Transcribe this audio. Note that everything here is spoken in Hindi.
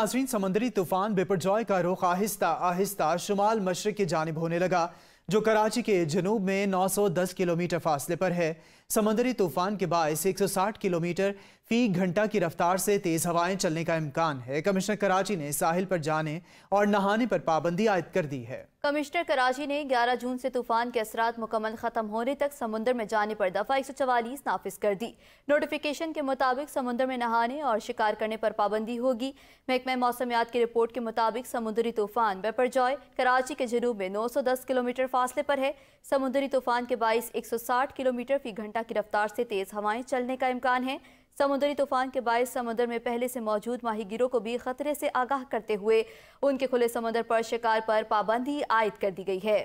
नाजरीन समंदरी तूफान बिपरजॉय का रुख आहिस्ता आहिस्ता शुमाल मशरक की जानब होने लगा जो कराची के जनूब में 910 किलोमीटर फासले पर है समंदरी तूफान के बायस 160 किलोमीटर फी घंटा की रफ्तार से तेज़ हवाएं चलने का इम्कान है कमिश्नर कराची ने साहिल पर जाने और नहाने पर पाबंदी आयद कर दी है कमिश्नर कराची ने 11 जून से तूफान के असरा मुकम्मल ख़त्म होने तक समुद्र में जाने पर दफ़ा एक नाफिज कर दी नोटिफिकेशन के मुताबिक समुंदर में नहाने और शिकार करने पर पाबंदी होगी महकमा मौसमियात की रिपोर्ट के मुताबिक समुद्री तूफान बेपर जॉय कराची के जनूब में नौ किलोमीटर फासले पर है समुद्री तूफान के बाईस साठ किलोमीटर फी घंटा की रफ्तार से तेज हवाएं चलने का इम्कान है समुद्री तूफान के बायस समुद्र में पहले से मौजूद माही को भी खतरे से आगाह करते हुए उनके खुले समुद्र पर शिकार पर पाबंदी आयद कर दी गई है